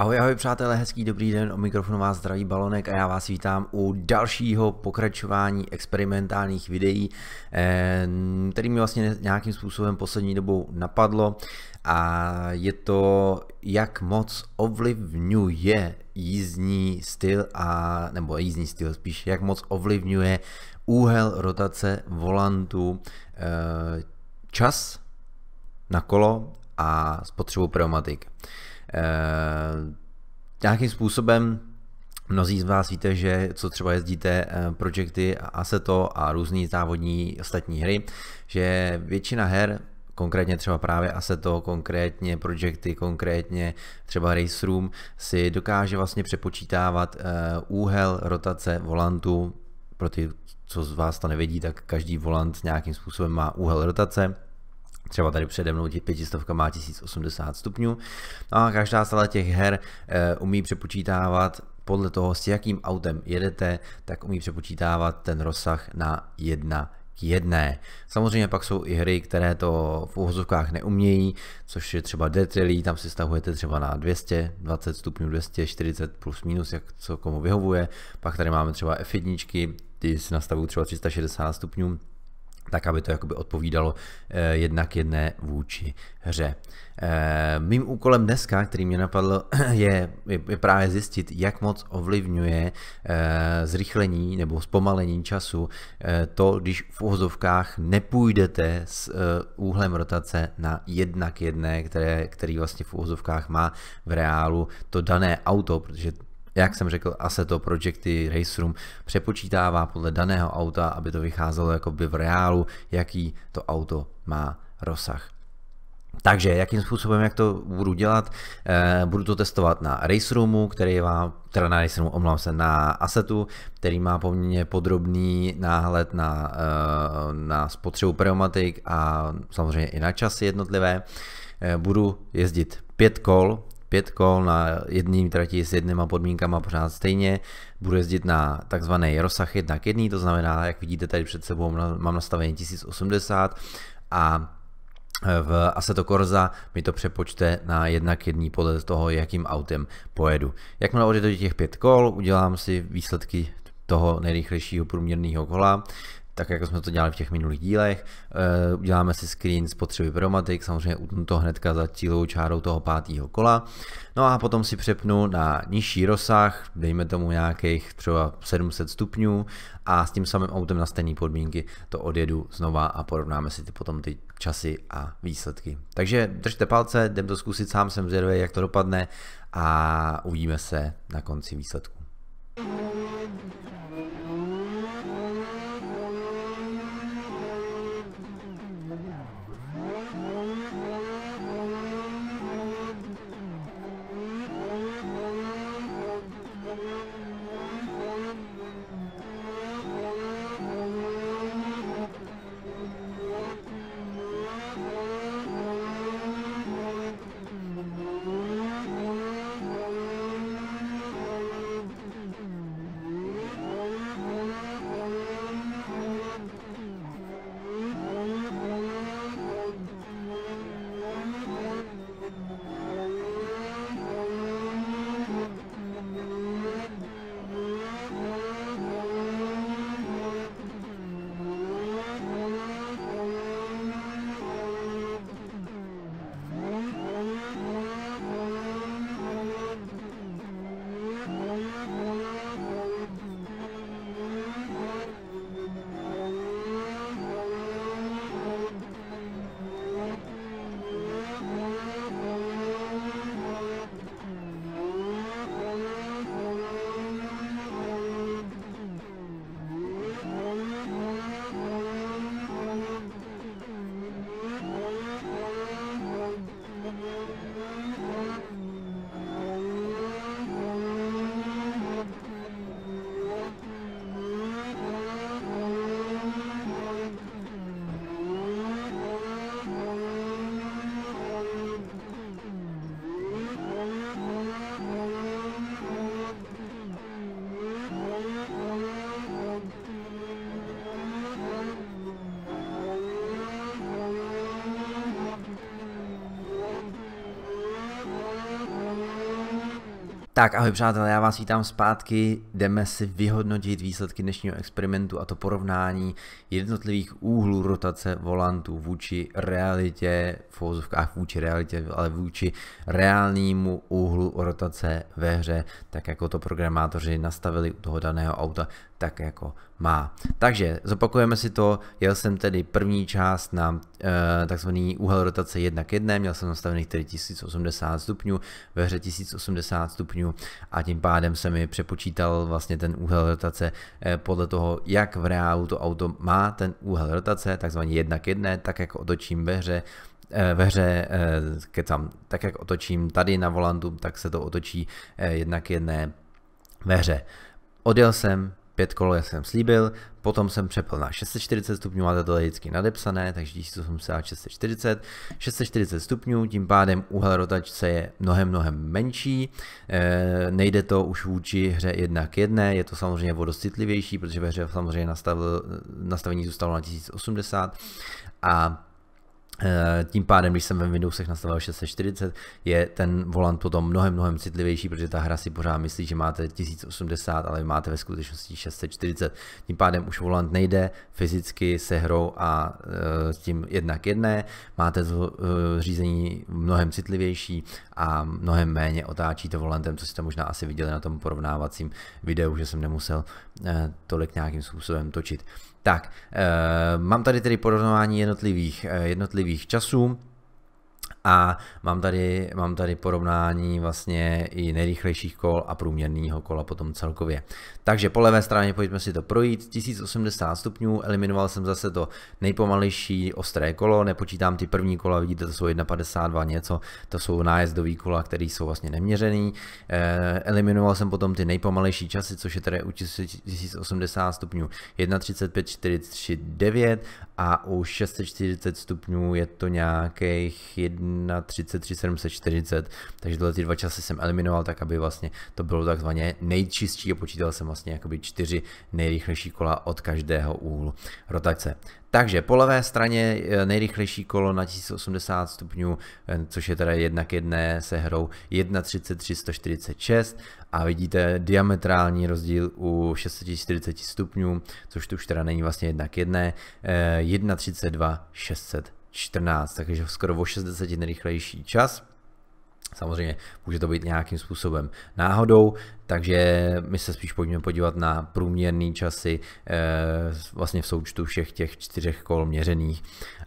Ahoj, ahoj přátelé, hezký dobrý den, o mikrofonu vás zdraví Balonek a já vás vítám u dalšího pokračování experimentálních videí, eh, který mi vlastně nějakým způsobem poslední dobou napadlo a je to, jak moc ovlivňuje jízdní styl a, nebo jízdní styl spíš, jak moc ovlivňuje úhel rotace volantu eh, čas na kolo a spotřebu pneumatik. Eh, nějakým způsobem Mnozí z vás víte, že co třeba jezdíte eh, projekty Assetto a různé závodní ostatní hry, že většina her, konkrétně třeba právě Assetto, konkrétně projekty, konkrétně třeba Race Room, si dokáže vlastně přepočítávat eh, úhel rotace volantu pro ty, co z vás to nevidí, tak každý volant nějakým způsobem má úhel rotace, Třeba tady přede mnou pětistovka má 1080 stupňů no a každá z těch her eh, umí přepočítávat podle toho, s jakým autem jedete, tak umí přepočítávat ten rozsah na 1 k 1. Samozřejmě pak jsou i hry, které to v úhozovkách neumějí, což je třeba Detrily, tam si stahujete třeba na 220 stupňů, 240 plus minus, jak co komu vyhovuje. Pak tady máme třeba F1, ty si nastavují třeba 360 stupňů, tak aby to jakoby odpovídalo eh, jednak jedné vůči hře. Eh, mým úkolem dneska, který mě napadl, je, je právě zjistit, jak moc ovlivňuje eh, zrychlení nebo zpomalení času eh, to, když v úhozovkách nepůjdete s eh, úhlem rotace na jednak jedné, které, který vlastně v úhozovkách má v reálu to dané auto, protože jak jsem řekl, Assetto Projecty Race Room přepočítává podle daného auta, aby to vycházelo jako by v reálu, jaký to auto má rozsah. Takže jakým způsobem, jak to budu dělat, eh, budu to testovat na Race Roomu, který vám teda na Race Roomu, omlouvám se, na Assetu, který má poměrně podrobný náhled na, eh, na spotřebu pneumatik a samozřejmě i na časy jednotlivé. Eh, budu jezdit pět kol, pět kol na jedním trati s jednýma podmínkama pořád stejně, budu jezdit na takzvaný rozsah 1 k 1, to znamená, jak vidíte tady před sebou, mám nastavený 1080 a e, v Assetto Corsa mi to přepočte na jednak jední podle toho, jakým autem pojedu. Jakmile odjedu těch pět kol, udělám si výsledky toho nejrychlejšího průměrného kola tak jako jsme to dělali v těch minulých dílech. Eh, uděláme si screen potřeby Promatic, samozřejmě utnu to hnedka za cílovou čárou toho pátého kola. No a potom si přepnu na nižší rozsah, dejme tomu nějakých třeba 700 stupňů a s tím samým autem na stejné podmínky to odjedu znova a porovnáme si ty potom ty časy a výsledky. Takže držte palce, jdem to zkusit, sám jsem zvědavý, jak to dopadne a uvidíme se na konci výsledku. Tak ahoj přátelé, já vás vítám zpátky, jdeme si vyhodnotit výsledky dnešního experimentu a to porovnání jednotlivých úhlů rotace volantů vůči realitě, v vozovkách vůči realitě, ale vůči reálnému úhlu rotace ve hře, tak jako to programátoři nastavili u toho daného auta, tak jako má. Takže zopakujeme si to, jel jsem tedy první část na e, takzvaný úhel rotace 1 k 1, měl jsem nastavených tedy 1080 stupňů, ve hře 1080 stupňů preview a tím pádem se mi přepočítal vlastně ten úhel rotace eh, podle toho, jak v reálu to auto má ten úhel rotace, takzvaně jednak jedné, tak jak otočím ve hře, eh, ve hře, eh, kecám, tak jak otočím tady na volantu, tak se to otočí jednak jedné ve hře. Odjel jsem, pět kol, jak jsem slíbil, potom jsem přepl na 640 stupňů, máte to vždycky nadepsané, takže 1080 640, 640 stupňů, tím pádem úhel rotačce je mnohem, mnohem menší, e, nejde to už vůči hře 1 k 1, je to samozřejmě vodostitlivější, protože ve hře samozřejmě nastavil, nastavení zůstalo na 1080 a Eh, tím pádem, když jsem ve Windowsech nastavil 640, je ten volant potom mnohem, mnohem citlivější, protože ta hra si pořád myslí, že máte 1080, ale máte ve skutečnosti 640. Tím pádem už volant nejde fyzicky se hrou a eh, s tím jednak jedné. Máte to eh, řízení mnohem citlivější a mnohem méně otáčíte volantem, co jste možná asi viděli na tom porovnávacím videu, že jsem nemusel tolik nějakým způsobem točit. Tak, eh, mám tady tedy porovnání jednotlivých, eh, jednotlivých časů. A mám tady, mám tady porovnání vlastně i nejrychlejších kol a průměrného kola potom celkově. Takže po levé straně pojďme si to projít. 1080 stupňů, eliminoval jsem zase to nejpomalejší ostré kolo, nepočítám ty první kola, vidíte, to jsou 1,52 něco, to jsou nájezdový kola, které jsou vlastně neměřený. Eh, eliminoval jsem potom ty nejpomalejší časy, což je tady u 1080 stupňů 1,35, 9 a u 640 stupňů je to nějakých 1,33 740, takže tyhle ty dva časy jsem eliminoval tak, aby vlastně to bylo takzvaně nejčistší a počítal jsem vlastně jakoby čtyři nejrychlejší kola od každého úhlu rotace. Takže po levé straně eh, nejrychlejší kolo na 1080 stupňů, eh, což je teda jednak jedné se hrou 1.33.146 a vidíte diametrální rozdíl u 640 stupňů, což tu už teda není vlastně jednak jedné, 1.32.614, eh, takže skoro o 60 nejrychlejší čas. Samozřejmě může to být nějakým způsobem náhodou, takže my se spíš pojďme podívat na průměrné časy eh, vlastně v součtu všech těch čtyřech kol měřených,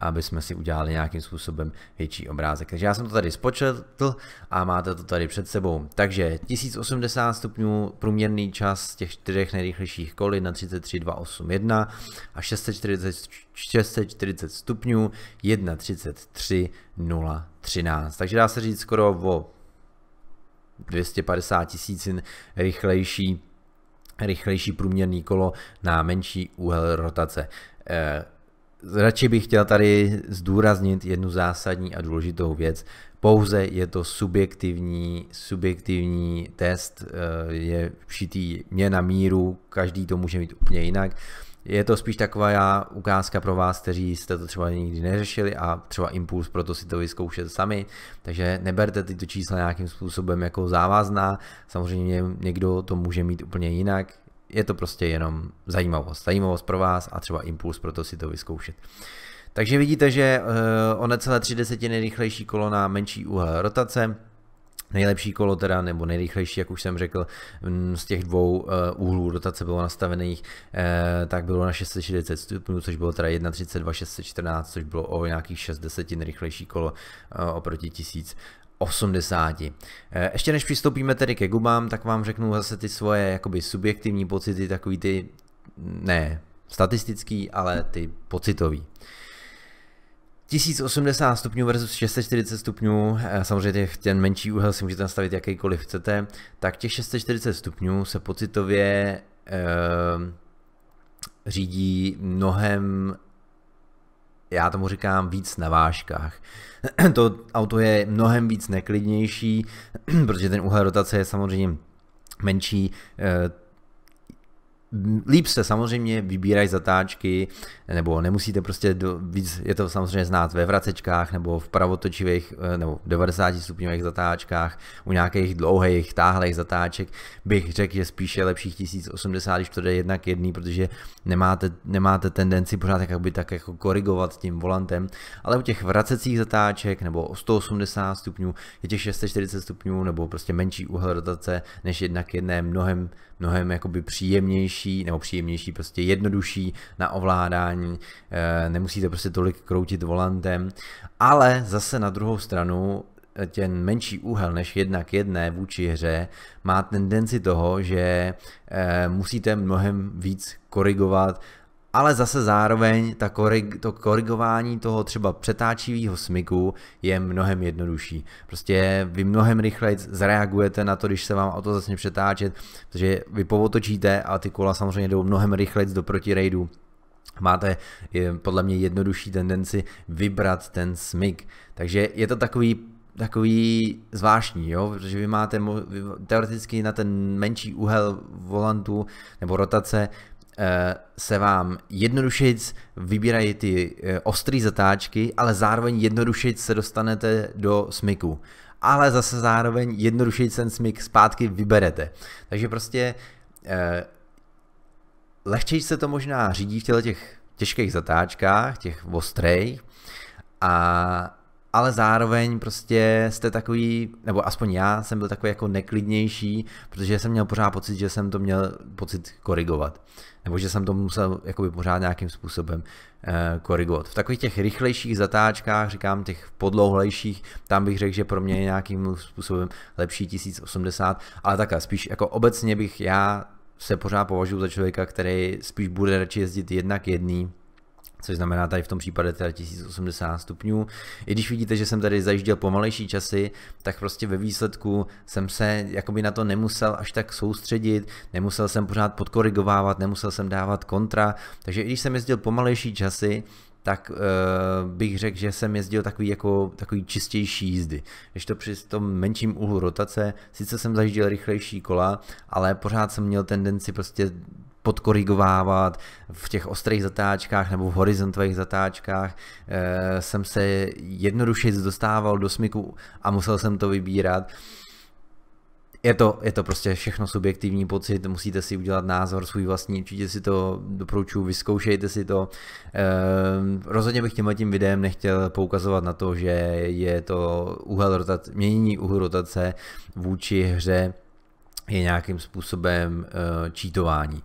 aby jsme si udělali nějakým způsobem větší obrázek. Takže já jsem to tady spočetl a máte to tady před sebou. Takže 1080 stupňů průměrný čas těch čtyřech nejrychlejších kol 1 33281 a 640, 640 stupňů 1 33 Takže dá se říct skoro o 250 tisícin rychlejší, rychlejší průměrný kolo na menší úhel rotace. Eh, radši bych chtěl tady zdůraznit jednu zásadní a důležitou věc. Pouze je to subjektivní, subjektivní test, eh, je všitý mě na míru, každý to může mít úplně jinak. Je to spíš taková ukázka pro vás, kteří jste to třeba nikdy neřešili a třeba impuls pro to si to vyzkoušet sami, takže neberte tyto čísla nějakým způsobem jako závazná, samozřejmě někdo to může mít úplně jinak, je to prostě jenom zajímavost. Zajímavost pro vás a třeba impuls pro to si to vyzkoušet. Takže vidíte, že eh, o necelé tři desetiny rychlejší kolona menší úhel rotace, Nejlepší kolo teda, nebo nejrychlejší, jak už jsem řekl, mm, z těch dvou eh, úhlů dotace bylo nastavených, eh, tak bylo na 640 stupňů, což bylo teda 1.32.614, což bylo o nějakých 6 desetin rychlejší kolo eh, oproti 1000. 80. Ještě než přistoupíme tedy ke gumám, tak vám řeknu zase ty svoje jakoby subjektivní pocity, takový ty, ne statistický, ale ty pocitový. 1080 stupňů versus 640 stupňů, eh, samozřejmě ten menší úhel si můžete nastavit jakýkoliv chcete, tak těch 640 stupňů se pocitově eh, řídí mnohem já tomu říkám víc na vážkách. to auto je mnohem víc neklidnější, protože ten úhel rotace je samozřejmě menší, eh, Líp se samozřejmě vybírají zatáčky, nebo nemusíte prostě do, víc, je to samozřejmě znát ve vracečkách nebo v pravotočivých eh, nebo 90 stupňových zatáčkách, u nějakých dlouhých, táhlých zatáček bych řekl, že spíše lepších 1080, když to jde jednak jedný, protože nemáte, nemáte tendenci pořád tak, aby tak jako korigovat tím volantem, ale u těch vracecích zatáček nebo 180 stupňů je těch 640 stupňů nebo prostě menší úhel rotace než jednak jedné mnohem, mnohem jakoby příjemnější příjemnější, nebo příjemnější, prostě jednodušší na ovládání, eh, nemusíte prostě tolik kroutit volantem, ale zase na druhou stranu eh, ten menší úhel než jedna k jedné vůči hře má tendenci toho, že eh, musíte mnohem víc korigovat ale zase zároveň ta korig, to korigování toho třeba přetáčivého smyku je mnohem jednodušší. Prostě vy mnohem rychleji zareagujete na to, když se vám auto začne přetáčet, protože vy povotočíte a ty kola samozřejmě jdou mnohem rychleji do protirejdu. Máte podle mě jednodušší tendenci vybrat ten smyk. Takže je to takový takový zvláštní, jo? protože vy máte vy teoreticky na ten menší úhel volantu nebo rotace Eh, se vám jednodušejc vybírají ty eh, ostré zatáčky, ale zároveň jednodušejc se dostanete do smyku. Ale zase zároveň jednodušejc ten smyk zpátky vyberete. Takže prostě eh, lehčej se to možná řídí v těle těch těžkých zatáčkách, těch ostrých, a ale zároveň prostě jste takový, nebo aspoň já jsem byl takový jako neklidnější, protože jsem měl pořád pocit, že jsem to měl pocit korigovat. Nebo že jsem to musel jakoby pořád nějakým způsobem eh, korigovat. V takových těch rychlejších zatáčkách, říkám těch podlouhlejších, tam bych řekl, že pro mě je nějakým způsobem lepší 1080, ale takhle spíš jako obecně bych já se pořád považuji za člověka, který spíš bude radši jezdit jednak jedný, což znamená tady v tom případě teda 1080 stupňů. I když vidíte, že jsem tady zajížděl pomalejší časy, tak prostě ve výsledku jsem se jakoby na to nemusel až tak soustředit, nemusel jsem pořád podkorigovávat, nemusel jsem dávat kontra, takže i když jsem jezdil pomalejší časy, tak e, bych řekl, že jsem jezdil takový, jako, takový čistější jízdy. Když to při tom menším úhlu rotace, sice jsem zažil rychlejší kola, ale pořád jsem měl tendenci prostě podkorigovávat v těch ostrých zatáčkách nebo v horizontových zatáčkách. E, jsem se jednoduše dostával do smyku a musel jsem to vybírat. Je to, je to prostě všechno subjektivní pocit, musíte si udělat názor svůj vlastní, určitě si to doporučuji, vyzkoušejte si to. Ehm, rozhodně bych těmhle tím videem nechtěl poukazovat na to, že je to úhel rotace, měnění úhlu rotace vůči hře je nějakým způsobem eh, čítování.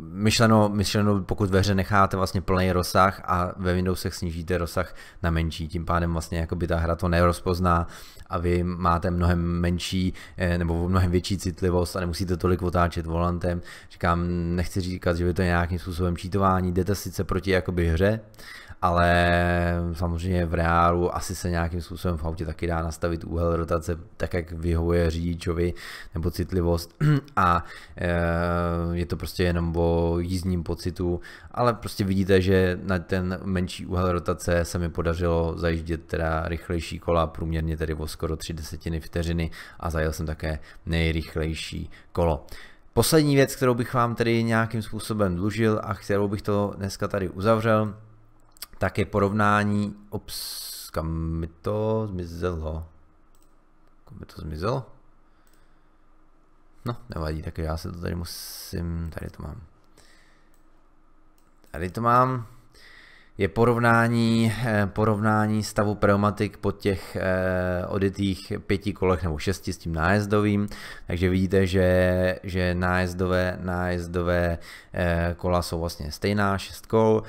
Myšleno, myšleno, pokud ve hře necháte vlastně plný rozsah a ve Windowsech snížíte rozsah na menší, tím pádem vlastně jakoby ta hra to nerozpozná a vy máte mnohem menší eh, nebo mnohem větší citlivost a nemusíte tolik otáčet volantem. Říkám, nechci říkat, že by to je nějakým způsobem čítování, jdete sice proti jakoby hře, ale samozřejmě v reálu asi se nějakým způsobem v autě taky dá nastavit úhel rotace tak, jak vyhovuje řidičovi nebo citlivost a e, je to prostě jenom o jízdním pocitu, ale prostě vidíte, že na ten menší úhel rotace se mi podařilo zajíždět teda rychlejší kola, průměrně tedy o skoro 3 desetiny vteřiny a zajel jsem také nejrychlejší kolo. Poslední věc, kterou bych vám tedy nějakým způsobem dlužil a kterou bych to dneska tady uzavřel, tak je porovnání, ops, kam mi to zmizelo? Kam mi to zmizelo? No, nevadí, tak já se to tady musím, tady to mám. Tady to mám je porovnání, eh, porovnání stavu pneumatik po těch eh, odetých pěti kolech nebo šesti s tím nájezdovým, takže vidíte, že, že nájezdové, nájezdové eh, kola jsou vlastně stejná šestkou,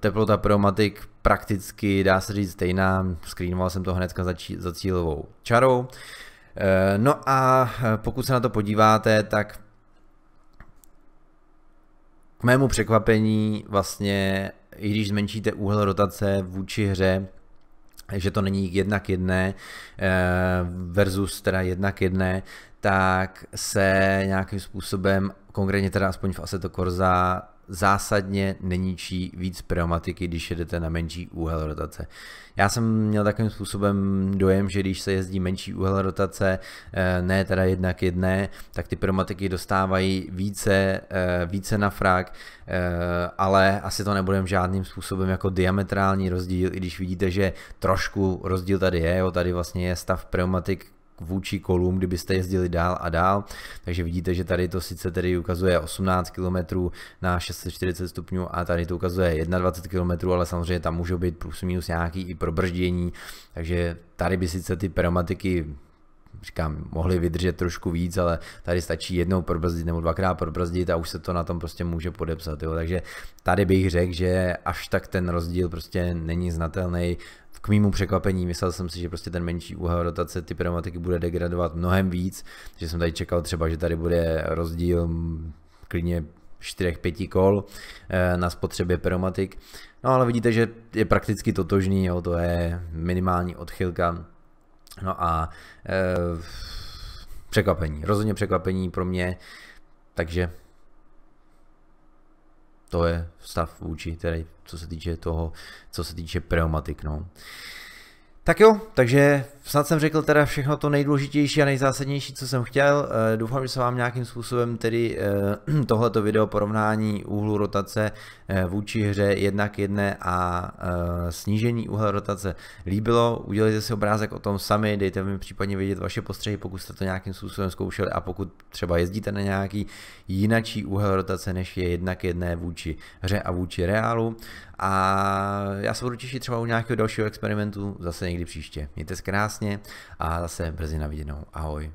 teplota pneumatik prakticky dá se říct stejná, screenoval jsem to hnedka za, či, za cílovou čarou. No a pokud se na to podíváte, tak k mému překvapení vlastně i když zmenšíte úhel rotace vůči hře, že to není jednak jedné eh, versus teda jednak jedné, tak se nějakým způsobem, konkrétně teda aspoň v Assetto Corsa, zásadně neníčí víc pneumatiky, když jedete na menší úhel rotace. Já jsem měl takovým způsobem dojem, že když se jezdí menší úhel rotace, eh, ne teda jedna k jedné, tak ty pneumatiky dostávají více, eh, více na frak, eh, ale asi to nebudeme žádným způsobem jako diametrální rozdíl, i když vidíte, že trošku rozdíl tady je, jo, tady vlastně je stav pneumatik vůči kolům, kdybyste jezdili dál a dál. Takže vidíte, že tady to sice tedy ukazuje 18 km na 640 stupňů a tady to ukazuje 21 km, ale samozřejmě tam můžou být plus minus nějaký i probrždění, takže tady by sice ty pneumatiky říkám, mohli vydržet trošku víc, ale tady stačí jednou probrzdit nebo dvakrát probrzdit a už se to na tom prostě může podepsat. Jo. Takže tady bych řekl, že až tak ten rozdíl prostě není znatelný k mýmu překvapení, myslel jsem si, že prostě ten menší úhel rotace ty pneumatiky bude degradovat mnohem víc, že jsem tady čekal třeba, že tady bude rozdíl mm, klidně 4-5 kol eh, na spotřebě pneumatik. No ale vidíte, že je prakticky totožný, jo, to je minimální odchylka. No a e, překvapení, rozhodně překvapení pro mě, takže to je stav vůči, tedy co se týče toho, co se týče pneumatik. No. Tak jo, takže snad jsem řekl teda všechno to nejdůležitější a nejzásadnější, co jsem chtěl. Eh, doufám, že se vám nějakým způsobem tedy eh, tohleto video porovnání úhlu rotace eh, vůči hře jednak jedné a snížení úhlu rotace líbilo. Udělejte si obrázek o tom sami, dejte mi případně vědět vaše postřehy, pokud jste to nějakým způsobem zkoušeli a pokud třeba jezdíte na nějaký jinačí úhel rotace, než je jednak jedné vůči hře a vůči reálu a já se budu těšit třeba u nějakého dalšího experimentu zase někdy příště. Mějte se krásně a zase brzy na viděnou. Ahoj.